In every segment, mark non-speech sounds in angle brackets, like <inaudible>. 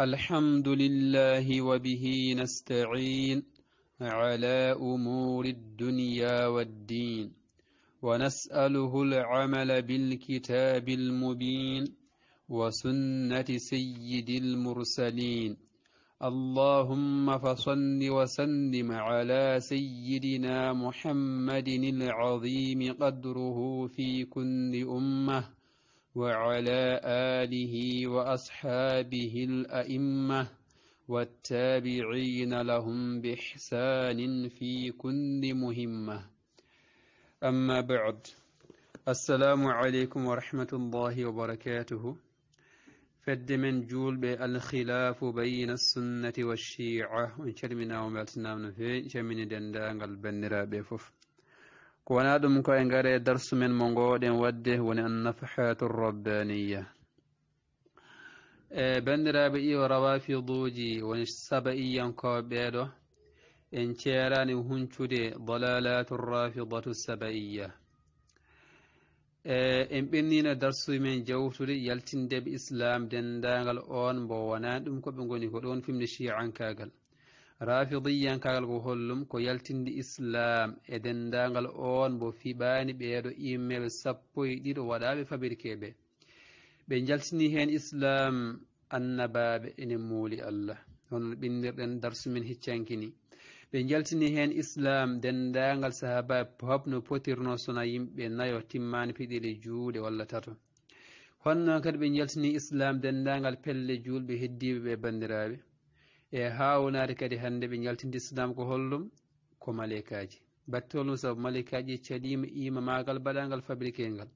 الحمد لله وبه نستعين على أمور الدنيا والدين ونسأله العمل بالكتاب المبين وسنة سيد المرسلين اللهم فصل وسلم على سيدنا محمد العظيم قدره في كل أمة وعلى آله وأصحابه الأئمة والتابعين لهم بإحسان في كل مهمة أما بعد السلام عليكم ورحمة الله وبركاته فد من جول بالخلاف بين السنة والشيعة إن شرمنا وما تنامنا في إن شرمنا دندان قلبا نرى بفف كونا دم كاين درس من مونغول وده ون النفحة الربانية إيه، بند رابئي وروافي ضوجي ينكو ينقابيدو إن شيراني هنشودي ضلالات الرافضة السبئية إيه، إن بنينا درس من جوتري يلتن دب إسلام دندان الأون بوانا دمكو بنغوني كلون في من عن كاقل rafidiyankagal ko hollum ko yaltindi islam e dendagal on bo fiɓani ɓeeɗo immeɓe sappo e ɗiɗo waɗaɓe fabriqueɓe ɓe jaltini hen islam annabaɓe ene muuli allah hono ɓindirɗen darsumin hiccankini ɓe jaltini hen islam dendagal sahabaɓe pop no potirno sona yimɓe nayo timmani piɗele juuɗe walla tato honnon kadi ɓe jaltini islam dendagal pelle julɓe heddiɓe ɓe bandiraɓe e ha wonade kadi hande ɓe jaltidi sunam ko hollum ko malaikaji batte holnum saabu malaikaji caɗima ima magal baɗangal fabriqué ngal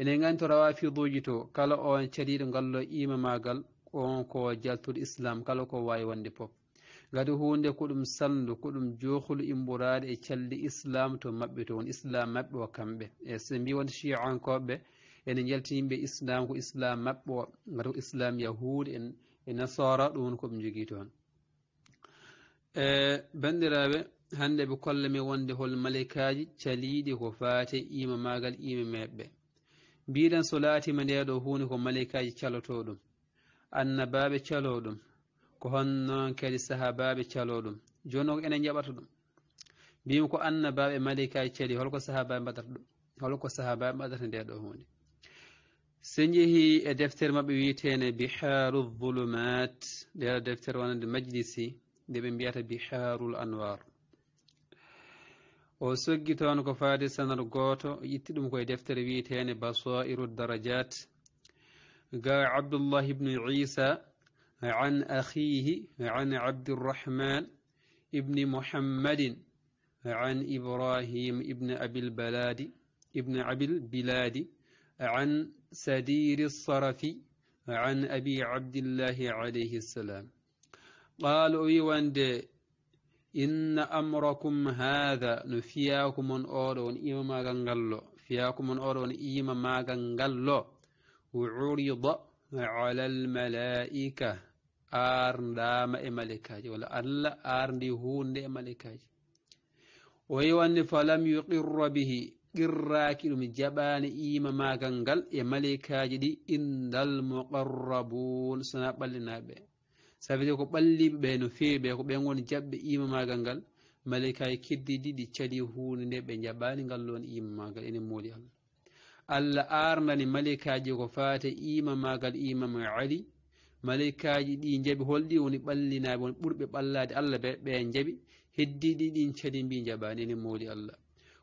enen gandi to rawa fiduji to kala on caɗiɗo ngallo ima magal on ko jaltude islam kala ko wawi wonde pop gadi hunde ko ɗum sandu ko ɗum jokhulu imburade e calli islam to mabɓe to won islam mabɓe o kamɓe e so mbi wonde chiankoɓeɓe ene jaltinimɓe islam ko islam mabɓe o gati ko islam yahude e nasara ɗum woni koɓe jogui toon E, bandiraɓe hande ɓe kollami wonde hol malaikaji caliɗi ko fate ima magal ima meɓɓe mbiɗen so laatima ndeɗo hunde ko malaikaji caloto ɗum annabaɓe calo ɗum ko honnoon kadi sahabaɓe calo ɗum joni o ene jaɓata ɗum mbimi ko annabaɓe malaikaji cali holko sahabaɓe mbaɗata ɗum holko sahabaɓe mbaɗata ndeɗo hunde so jeehi e deftere mabɓe witene biharu dhulumat ndeɗo deftere wonande majlisi دبن بيات بحار الأنوار وسجتون كفادي سنر غوتو يتدم كوي دفتر بيتين بصائر الدرجات قا عبد الله بن عيسى عن أخيه عن عبد الرحمن ابن محمد عن إبراهيم ابن أبي البلاد ابن أبي البلاد عن سدير الصرفي عن أبي عبد الله عليه السلام qaalu o wi wande inna amrakum hatha no fiyakumon oɗo on ima magal ngallo fiyakumon oɗo on ima magal ngallo wuurida ala almalaika arndama e malikaji walla allah arndi hunde e malikaji o wi wande falam yuqirra bihi qirraki ɗum jaɓani ima magal ngal e malikaji ɗi indal muqarrabun sana ɓallinaɓe sa veu dire ko ɓalliɓe ɓe no feewi ɓe ko ɓen woni jaɓɓe imamagal ngal malaikaji keddi ɗiɗi cali hunde nde ɓe jaɓani ngal loon imamagal ene mooli allah allah arnani malaikaji ko fate imamagal imam ali malaikaji ɗi jaɓi holɗi woni ɓallinaɓe woni ɓurɓe ɓallade allah ɓe jaɓi heddiɗi ɗin cali mbi jaɓani ene mooli allah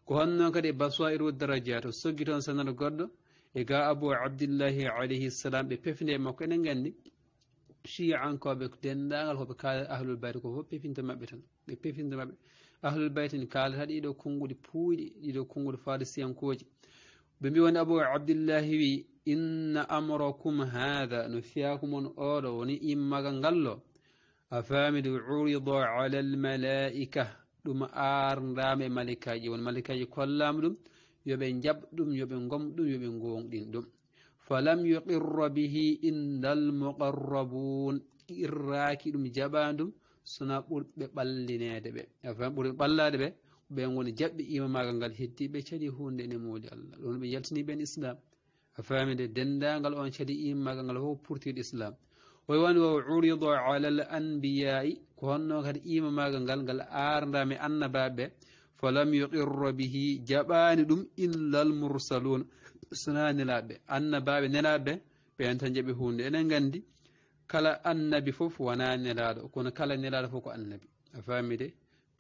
ko honnoon kadi e basoiru darajat o soggi toon sanata goɗɗo e ga abou abdillahi alayhi ssalam ɓe pefnde makko enen gandi shiyankoɓe dendagal hoɓe kaala ahlul bayt ko fof pefinte maɓɓe tan ɓe pefinte maɓɓe ahlul bayt ni kaalata ɗiɗo konnguɗi puuyɗi ɗiɗo konnguɗi farisiyankoji ɓe mbi woni abou abdillahi wi inna amrakum hada no fiyakumon oɗo woni immagal ngallo a famid urido ala almalaika ɗum arndama e malikaji woni malikaji kollama ɗum yoɓe jaɓ ɗum yoɓe gom ɗum yoɓe gonɗin ɗum فلم يقر به إن المقربون إراكي دم جباندم sona ɓurɓe ɓallinede ɓe afan ɓuri ɓallade ɓe ɓen woni jaɓɓe imamagal ngal heddi ɓe cadi hunde ne mawdi allah ɗon ɓe yaltini ɓen islam a famide dendagal on cadi imamagal ngal fof purtiɗo islam oy wani wo urido ala l anbiyai ko honno kadi imamagal ngal ngal ardame annabaɓe falam yuqirra bihi jaɓani ɗum illa l mursalun sunana nelaɓeɓe annabaɓe nelaɓeɓe ɓeen tan jeeɓi hunde eɗen gandi kala annabi foof wona nelaɗo kono kala nelaɗo fof ko annabi a famide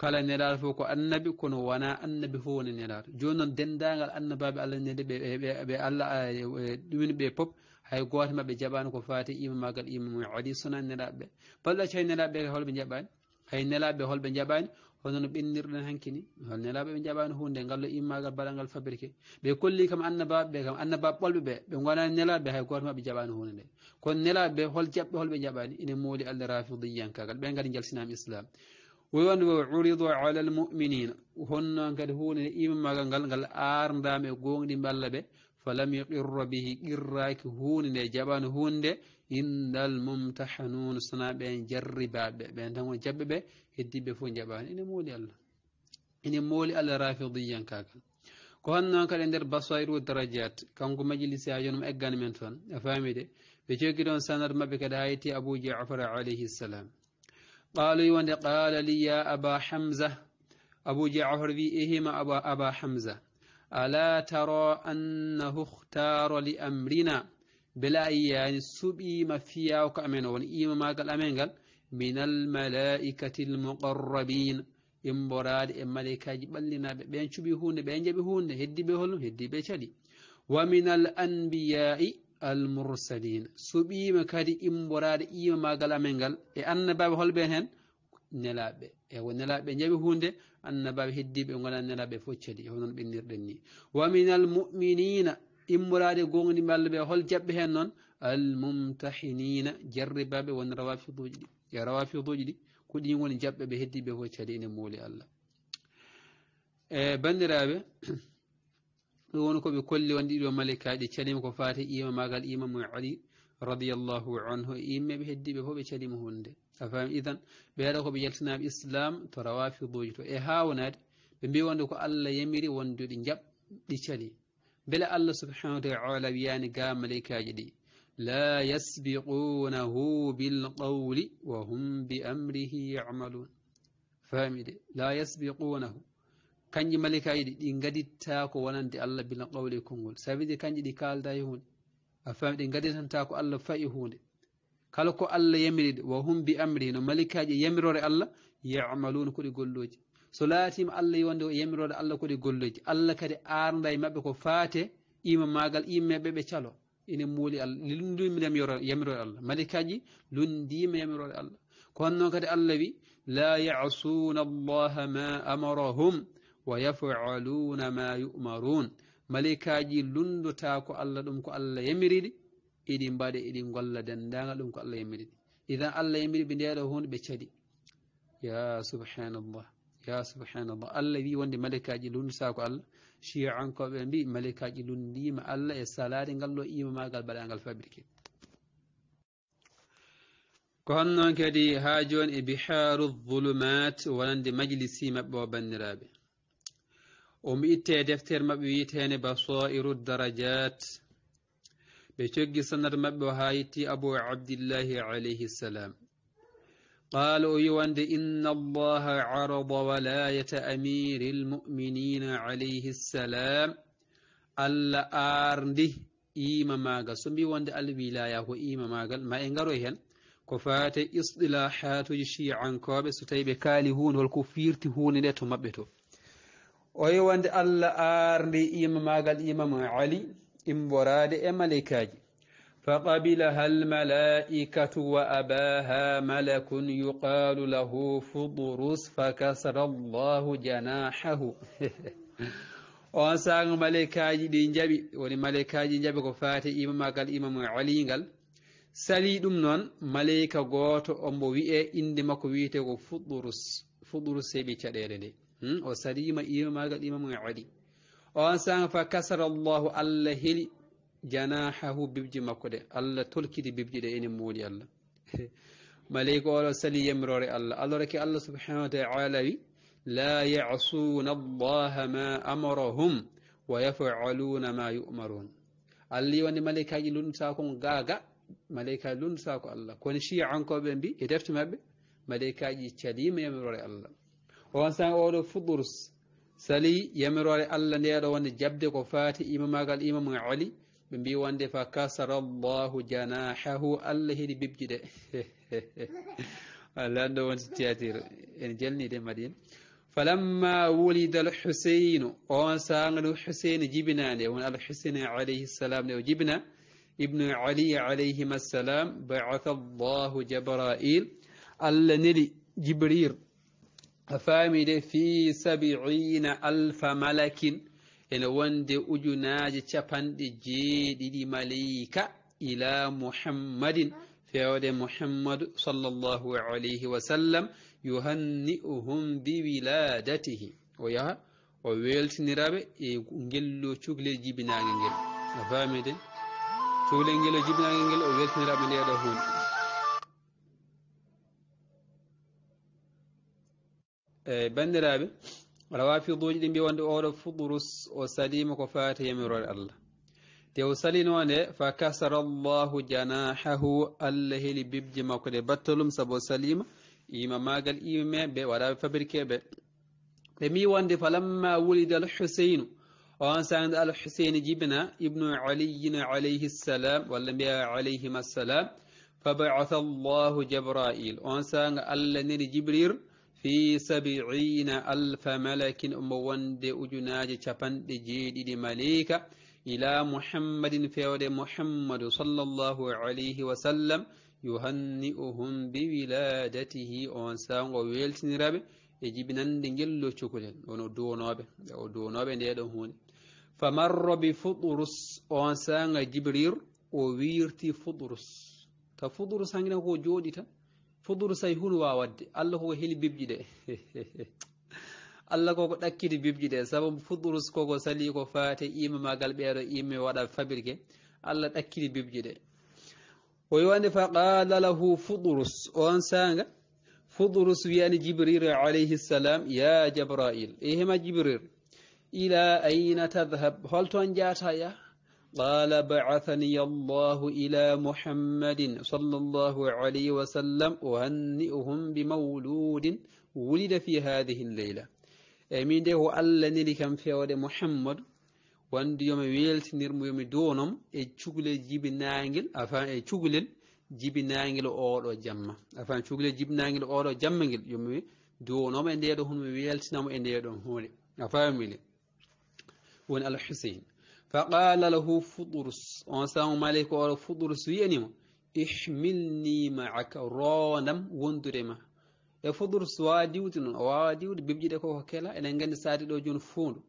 kala nelaɗo fof ko annabi kono wona annabi fof woni nelaɗo joni noon dendagal annabaɓe allah neli ɓeɓe allah e, e, ɗuminɓe poop hay goto maɓe jaɓani ko fati imamagal imamu ali sunani nelaɓeɓe balɗa cahi nelaɓeɓe holɓe jaɓani hay nelaɓeɓe holɓe jaɓani honono ɓendirɗen hankini holne laaɓe ɓe jaɓani hunde ngallo immagal baɗalngal fabriqué ɓe kolli kam annabaɓe ɓe kam annabaɓe ɓolɓe ɓe ɓe gonani nelaɓe hay goto maɓe jaɓani hunde nde kono nelaɓe hol jaɓɓe holɓe jaɓani ina mooli allah rafidiyankagal ɓen kadi jalsinami islam woyon wo uridu ala almuminina honnon kadi hunde nde imamagal ngal ngal ardama e gonɗimɓe allah ɓe falam yuqirra bihi qirraki hunde nde jaɓani hunde indal mumtahanun sona ɓen jarribaɓe ɓen tan won jaɓɓe ɓe هدي بفون جبان إن مولي الله إن مولي الله رافضي ينكاك كهان نوان كان اندر بصائر و درجات كان كو مجلس آجون مأقان من فان أفهمي دي بيشو كدون سانر مبك دايتي أبو جعفر عليه السلام قالوا يوان قال لي يا أبا حمزة أبو جعفر في إهما أبا, أبا حمزة ألا ترى أنه اختار لأمرنا بلا يعني سبي ما فيها وكأمنه وإيما ما قال أمين قال من الملائكة المقربين إن براد إن ملكة جبلنا بين شبهون بين جبهون هدي بهم هدي بشلي ومن الأنبياء المرسلين سبي مكاري إن براد إيما ما قال أمنغل إن نباب هل بينهن نلاب إيو نلاب بين جبهون أن نباب هدي بيونغل أن نلاب فوشلي هنون بين ومن المؤمنين إن براد قوني مال بيهول جبهنون الممتحنين جربا بيون روافي بوجدي يا روافي ضجدي كل يوم نجاب بهدي به وشالين مولي الله بن رابع يقولك بكل وندي دو ملكا دي شاليم كفاتي إيما ما قال إيما معلي رضي الله عنه إيما بهدي به وشاليم هوند أفهم إذن بيالكو بجلسنا بإسلام تروافي ضجدي إيها وناد بمبي الله يميري وندو دي نجاب دي شالي بلا الله سبحانه وتعالى بيان قام ملكا جديد la yasbiqunahu bilqawli wa hum biamrihi yamalun famide la yasbiqunahu kanƴi malikaiɗi ɗi gaditako wonande allah bilqawli kongol sabide kanƴi ɗi kalda e hunde a fami ɗi gaditantako allah fayi hunde kala ko allah yamiride wa hum bi amrihi no malikaji yamirore allah yamaluna koɗi golloji so laatima allah yiwande o yamirore allah koɗi golloji allah kadi arda e mabɓe ko faate ima magal imeɓeɓe caloo ina muuli allah lundimi yamirore allah malikaji lundima yamirore allah ko honnoon kadi allah wi la yasuna allaha ma amarahum wa yafaluna ma yumarun malikaji lundota ko allah ɗum ko allah yamiriɗi iɗi mbaɗe iɗi golla dendagal ɗum ko allah yamiriɗi idan allah yamiri ɓe ndeɗo hunde ɓe cadi ya subhanallah يا سبحان الله الله بي وندي ملكا جلون ساكو الله شيعان كوبين بي ملكا جلون ديما الله يسالة ينغلو إيما ما قال بلا ينغل فابريكي كونن كدي هاجون إبحار الظلمات ولندي مجلسي مبوا بنرابي وميت دفتر مبويت هاني بصائر الدرجات بشجي سنر مبوا هايتي أبو عبد الله عليه السلام قالوا يوند إن الله عرض ولاية أمير المؤمنين عليه السلام ألا آرنده إيما ماغا سنبي وند الولاية هو إيما ماغا ما إنغروا هن كفات إصطلاحات شيعا كواب ستيب كالهون والكفير تهون لتو مبتو ويوند ألا آرنده إيما ماغا إيما علي إمبراد إماليكاجي فقبلها الملائكة وأباها ملك يقال له فضرس فكسر الله جناحه on saago maleykaji ɗi jaɓi woni maleykaji jaɓi ko faati imamagal imamu alingal sali ɗum noon maleyka gooto ombo wi'e inde makko wiyete ko fuɗɗurus fuɗɗurus seɓi caɗele nde o salima imamagal imamu ali on saago fa kasara llahu allah heli janahahu bibji makko de allah tolkidi bibji ɗe enen mo woni allah maleyka oɗo sali yemrore allah allora ke allah subhanahu wa taala wi la yasuna allaha ma amarahum wa yafaluna ma yumarun allah woni maleykaji lundutako gaga maleykaji lundutako allah kono chiya ankoɓe mbi e defte mabɓe maleykaji calima yemrore allah on san oɗo fudurs sali yemrore allah ndeɗo wonde jabde ko faati imamagal imamu ali بمبي وان دي الله جناحه الله دي بيبج دي وان ستياتير ان يعني جلني مدين فلما ولد الحسين وان سان الحسين جبنا وان الحسين عليه السلام جبنا ابن علي عليهما السلام بعث الله جبرائيل ألا نري جبرير فامد في سبعين ألف ملك ene wonde ujunaaje capanɗe jeeɗiɗi malayika ila muhammadin fewde muhammadu sall llahu alayhi wa sallam yuhanni'uhum bi wiladatihi o yaha o weltiniraɓe e ngello cukalel jibinaangel ngel a famide cukalel ngel o jibinaangel ngel o weltiniraɓe ndeɗo hunde eyi bandiraɓe wala wafiduji ɗi mbi wonde oɗo fudurus o salima ko fati yamirore allah te o salino nde fa kasara llahu janahahu allah heli bibji makko ɗe battalum saabu o salima ima magal imameɓe waɗaɓe fabriqueɓe ɓe mbi wonde falamma wulida alhuseinu on sande alhuseini jibina ibnu aliyin alayhi salam walla mbiya alayhim assalam fabaata llahu jabrail on sanga allah neri jibril fi sabicina alfa malakin omo wonde ujunaji capanɗe jeeɗiɗi malika ila muhammadin fewde muhammadu sallllahu alayhi wa sallam yuhanni'uhum bi wiladatihi on sango weltiniraɓe e jibinande gello cukalel wono duwonoɓe o duwonoɓe ndeɗon hunde famarro bi fuɗrus on sanga jibril o wirti fuɗrus ka fuɗrus hangina ko joɗi tan fudursay hunwaa wadde allah huwa hili bibjide allah koko ɗakkiti bibjide sababu fudurus koko sali ko faate imamagal ɓeeɗo imme waɗa fabriqué allah ɗakkiti bibjide o yiwani fa qala lahu fudurus on sanga fudurus wiyani jibril alayhi salam ya jabrail e hema jibril ila ayna tadhab holton jataya قال بعثني الله إلى محمد صلى الله عليه وسلم أهنئهم بمولود ولد في هذه الليلة أمين ده الله نلي كم في ود محمد وان يوم ويلت نرم يوم دونم اتشغل إيه جيب نانجل أفان اتشغل إيه جيب نانجل أورو جمع أفان اتشغل جيب نانجل أورو جمع يوم دونم اندير هون ويلت نام اندير هولي أفان ميلي وان الحسين faqala lahu fudurus on samu malayka oɗo fudurus wi'animo ihmilni maaka rondam wondude ma e fudurus wawa diwde noon o wawa diwde bibjiɗe koko kela eɗen gandi saati ɗo joni fondu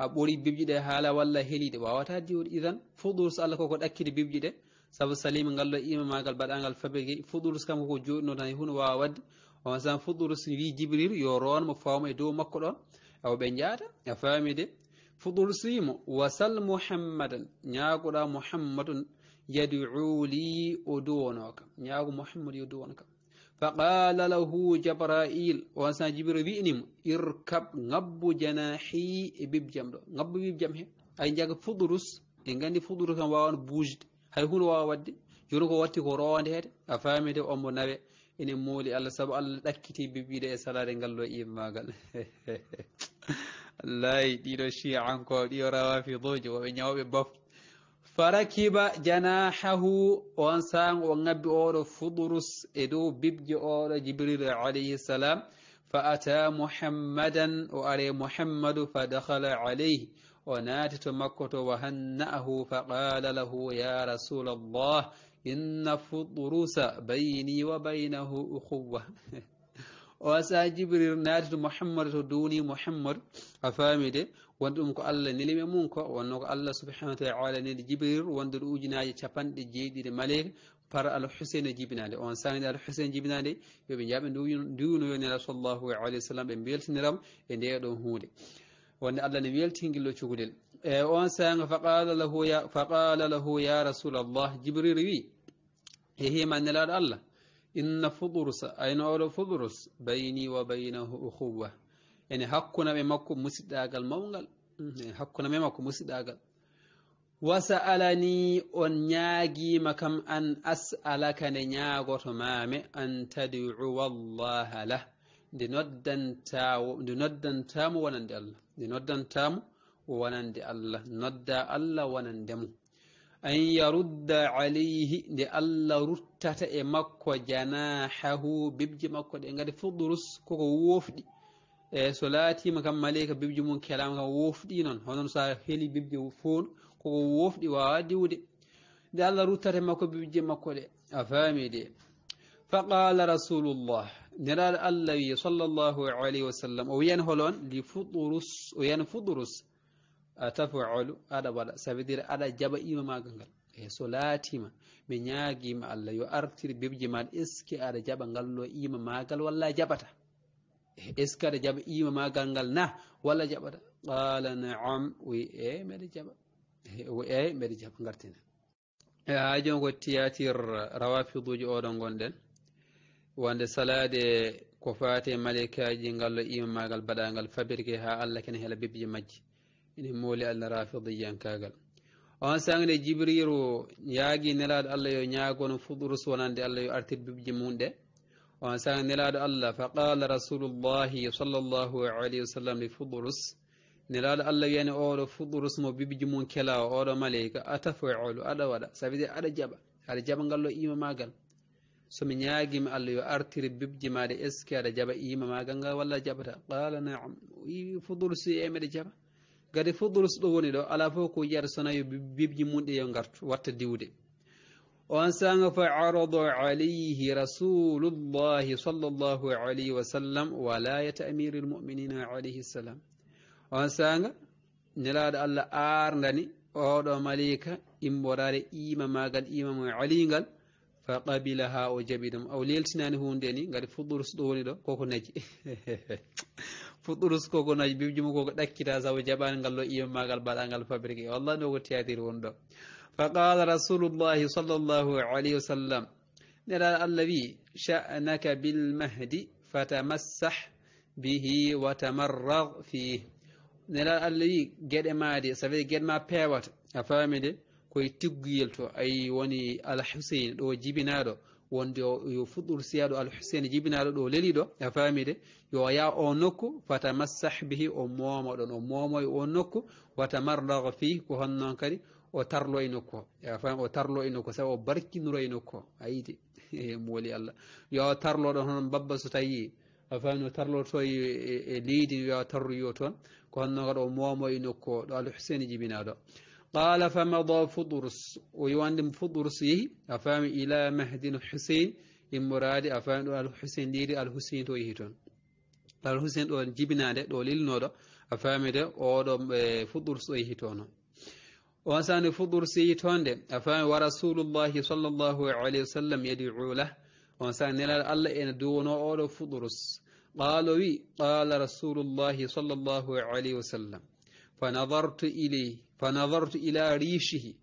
a ɓori bibjiɗe haala walla heliɗe wawata diwde idan fudurus allah koko ɗakkide bibjiɗe saabu salima ngal ɗo ima magal mbaɗagal fabriqué fudurus kam koko joɗino tan e huno wawa wadde on sam fudurus wi jibril yo ronmo fawma e dow makko ɗon awo ɓe jaata a faami de fuɗursimo wasal muhammadan ñaagoɗa muhammadun yaduu li o duwono kam ñaago muhammadu yo duwon kam faqala lahu jabrail on sa jibiro wi'inimo irkab ngabbu janahi e bib ɗo ngabbu bib jam ay jaga fuɗurus e gandi fuɗurus kan wawan buujde hay hunde wawa wadde joni ko watti ko rowande heede a faamide on mo nawe ene moli allah sabu allah ɗakkiti bibbiɗe e salade ngallo ɗo e <laughs> lay ɗiɗo shi'ankoɗiɗo rawafiduji woɓe ñawɓe bof farakiba janahahu on san o ngabbi oɗo fudurus e dow bibje oɗo jibrilu alayhi salam fa ata muhammadan o are muhammadu fa dakhala alayhi o naati to makko to wa hanna'ahu fa qala lahu ya rasul allah inna fudurusa bayni wa baynahu ukhuwa o sa jibril naatitu muhammad to duuni muhammad a faamide wonde ɗum ko allah nelimi e mum ko wonno ko allah subahanahu wa taala neli jibril wonde ɗo ujunaji capanɗe jeeɗiɗi maleeka par al husaine jibinade on sanide al husaine jibinade yoɓe jaaɓe duwnoyo nela sallllahu alayhi wa sallam ɓe beltiniram e nde ɗo hunde wonde allah ne weltingillo cugudel e on saga faqala lahu ya rasul allah jibril wi yehima nelaɗo allah إن فضرس أين أولو فضرس بيني وبينه أخوة يعني حقنا ممكو مسيد آقل مونغل يعني حقنا ممكو مسيد آقل وسألني أن ياجي مكم أن أسألك نياغو مامي أن تدعو الله له دي ندن تاو دي ندن تامو ونند الله دي ندن تامو ونند الله ندى الله ونندمو an yarudda alayhi nde allah ruttata e makko janahahu bibje makko ɗe gadi fudurus koko woofɗi e so laatima kam maleyka bibje mum kelama kam woofɗi noon honon sa heeli bibje foonu koko woofɗi wawa diwde nde allah ruttata e makko bibje makko ɗe a faami de faqala rasulullah neraɗo allah wi sallllahu alayhi wa sallam o wiyan holon li fudurus o wiyan fudurus tafaolu aɗa waɗa ça veut dire aɗa jaɓa ima maga ngal ey so laatima mi ñaaguima allah yo artir bibji maɗa est ce que aɗa jaɓa ngallo ima magal walla jaɓata est ce que aɗa jaɓa ima magal ngal na walla jaɓata qala naam wi e mbeɗa jaɓa eyi mbeɗa jaɓa gartina e ha jon ko tiyatir rawafid uji oɗo gonɗen wonde salade ko fate malikaji ngallo ima magal baɗagal fabirke ha allah kene hela bibji majji ini mooli allah rafidiyan kagal on sangre jibriru yaagi nelad allah yo ñaagono fuɗurus wonande allah yo artir bibje mum on sang nelad allah fa qala rasulullahi sallllahu alayhi wa sallam li fuɗurus nelaɗo allah wiyani oɗo fuɗurus mo bibiji mum kela oro oɗo maleyka atafaolu aɗa waɗa sabi de aɗa jaɓa aɗa jaɓa ngallo ima magal somi ñaagima allah yo artiri bibji maɗe est ce que ima magal ngal walla jaɓata qala naam fuɗurus e meɗe gadi fof durus ɗo woni ɗo ala fof ko yarsana yo bibji mum ɗe yo gartu watta diwde on sanga fa arada alayhi rasulullahi sallllahu alayhi wa sallam walayata amiri lmuminina alayhi salam on sanga nelaɗo allah arndani oɗo malika imborare ima magal ima mo alingal fa qabila ha o jaɓi ɗum aw leltinani hunde ni gadi fof durus ɗo woni ɗo koko naji fuɗɗuruskogo na bibjumukogo ɗakkita sabu jaɓani ngal ɗo iyam magal mbaɗangal fabriqué wallah nogo théatre wonɗo fa qala rasulullahi sallllahu alayhi wa sallam neɗaɗo allah wi sha'naka bilmahdi fatamassah bihi wa tamarrag fih neɗaɗo allah wi geɗe maɗe ça veut dire geɗe ma pewata a faami de koye tigguyel to ayi woni alhusein ɗo jibinaɗo wonde yo fuɗɗur al husaini jibinaɗo do lelido ya famide yo ya o nokku fatamassah bihi o momo don o momo o nokku watamardaga fi ko honnon kadi o tarlo e nokku o a o tarlo e nokku sabi o barkinoro e nokku o a yiiti mo allah yo tarlo don hon babba so tawi a fami o tarloto e leydi yo tarru yo toon ko honnon kadi o momo e nokku o ɗo alhusaine jibinaɗo قال فمضى فضرس ويواندم يه أفهم إلى مهد الحسين إمراد أفهم الحسين ديري الحسين تويهتون الحسين جبنا جبناد دوليل نودا أفهم ده أودم فضرس تويهتون وأنسان فضرس يتون ده أفهم ورسول الله صلى الله عليه وسلم يدعو له وأنسان نلال الله إن دون أودم فضرس قالوا قال رسول الله صلى الله عليه وسلم fanavartu ili fanavartu ila richihi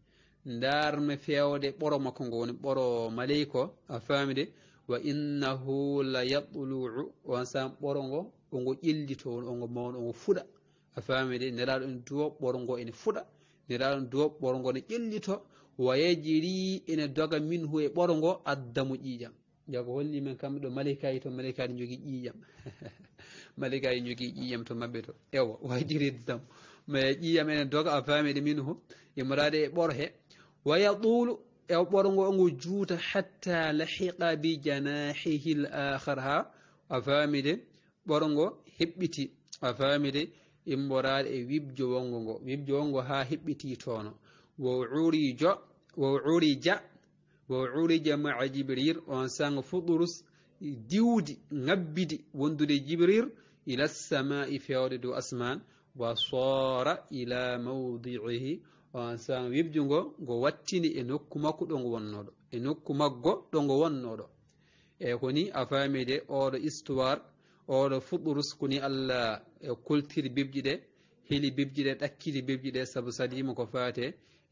ndarmi fewde ɓoro makko ngo woni ɓoro maleyko a famide wa innahu la yatluu on sam ɓoro ngo ongo ƴillito won ongo mawno ongo fuɗa a famide neraɗo en duwo ɓoro ngo ene fuɗa neraɗo en duwo ɓoro ngo ne ƴillito wa yejiri ene doga min hu e ɓoro ngo addamo ƴiƴam jaako holni men kamɓe ɗo malaikaji to malaikaji jogui ƴiƴam <laughs> malaikaji jogui ƴiƴam to mabɓe to ewa wa jiri dam ma e ƴiya men doga a faamiɗe min hu e muraade e ɓoro he wa yatulu e ɓorgo ongo juuta hatta lahiqa bi janahihi l ahar ha a faamide ɓorgo heɓɓiti a faamide immoraade e wibjo wongo ngo wibjo wongo ha heɓɓiti toono wo urijo wo urija wo urija maa jibril on sanga fuɗurus diwdi ngabbidi wondude jibril ila sama'i fewde dow asman wa soora ila mawdicihi on san wibjungo ngo wattini e nokku makko ɗo ngo wonnoɗo e nokku makgo ɗo ngo wonnoɗo eyi ko ni a famide oɗo histoire oɗo fuɗɗurus koni allah cultire e bibji ɗe heli bibji ɗe ɗakkiti bibji ɗe saabu sadima ko fate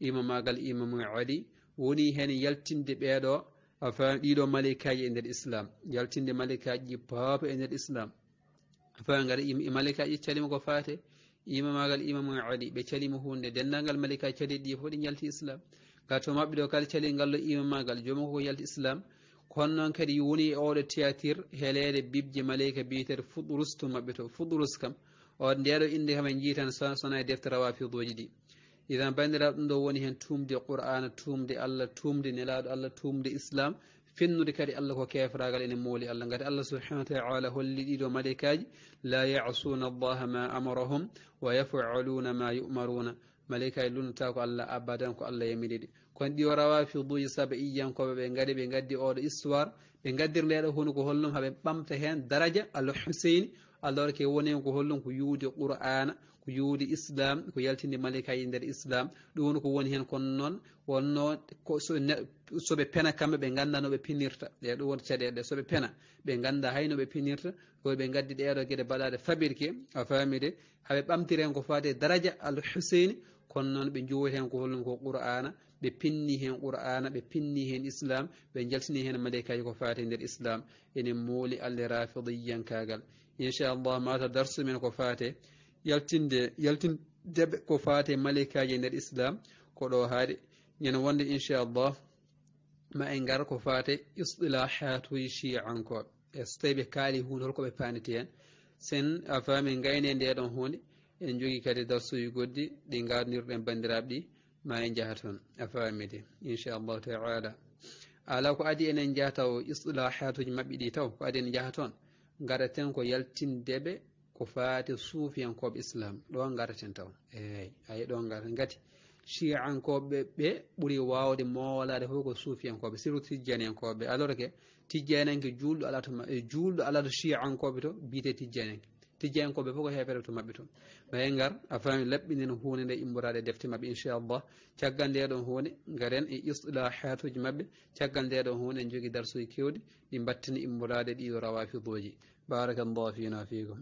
imamagal imamu ali woni hen yaltinde ɓeeɗo a fam ɗiɗo malikaji e nder islam yaltinde malikaji ɗi papa e nder islam a fami gaɗa e malikaji ittalima ko fate imamagal imama ali ɓe calima hunde dendagal malika caliɗi ɗi fof ɗi islam ga to maɓɓe ɗo kala calel ngal ɗo imamagal jomum ko yalti islam kono noon kadi woni e oɗo théatre helede bibje maleyka biyetere fudrus to maɓɓe to fudrus kam o ndeɗo inde kam en jii tan sona e deftere rawafidoji ɗi idan bandiraɗo ɗum woni hen tumde qur'ana tumde allah tumde nelaɗo allah tumde islam fennude kadi allah ko kefragal ene mooli allah gati allah subhanau wa taala holli ɗiɗo malaikaji la yasuna allaha ma amarahum wa yafaluna ma yumaruna malaika e lunata ko allah abadan ko allah yamiriɗi kono ɗiyo rawafiduji saabe iyankoɓe ɓe gadi ɓe gaddi oɗo histoire ɓe gaddir ndeɗo hono ko hollum haaɓe ɓamta hen daraja al huseini allah warke wonen ko hollum ko yuude qur'ana ko yuudi islam ko yaltini malikaji nder islam ɗum woni ko woni hen kon noon wonno soɓe pena kamɓe ɓe ganda noɓe pinirta ey ɗum woni caɗele ɗe soɓe pena ɓe ganda haynoɓe pinirta koye ɓe gaddi ɗeɗo gueɗe mbaɗade fabirke a famide haɓe ɓamtiren ko fade daraja al huseine kono noon ɓe jowoy hen ko holnum ko qur'ana ɓe pinni hen qur'ana ɓe pinni hen islam ɓe jaltini hen malikaji ko fati nder islam ene muuli allah rafidiyankagal inchallah mata darsu men ko fate yaltinde yaltindeɓe ko fate malikaji e nder islam koɗo haari ñana wonde inchallah ma en gar ko fate islahatuji chiankoɓe eso tawi ɓe kaali hunde holko ɓe paniti hen sen a fami gayne ndeɗon hunde en jogui kadi darsuji goddi ɗi gardirɗen bandiraɓe ɗi ma e jaaha toon a famide inchallah taala ala ko adi enen jaaha taw islahatuji mabɓe ɗi taw ko adi en jaaha toon gareten ko yaltindeɓe ko faati suufiyankoɓe islam ɗo garten taw eyi ayi ɗo garten gati ciyankoɓe ɓe ɓuuri wawde moolade fof ko suufiyankoɓe surtout tijjaniyankoɓe alors que tijjanenke julɗo alato maɓe julɗo alato ciyankoɓe to biite tijjanenke tijjanankoɓe fof ko hefere to maɓɓe to maye gar a fami laɓɓinen hunde nde immorade e defte mabɓe inchallah caggal ndeɗon hunde garen e islahatuji mabɓe caggal ndeɗon hunde en jogui darsuji kewɗi ɗi battini immorade ɗiɗo rawa fiduji barakallahu fina fikum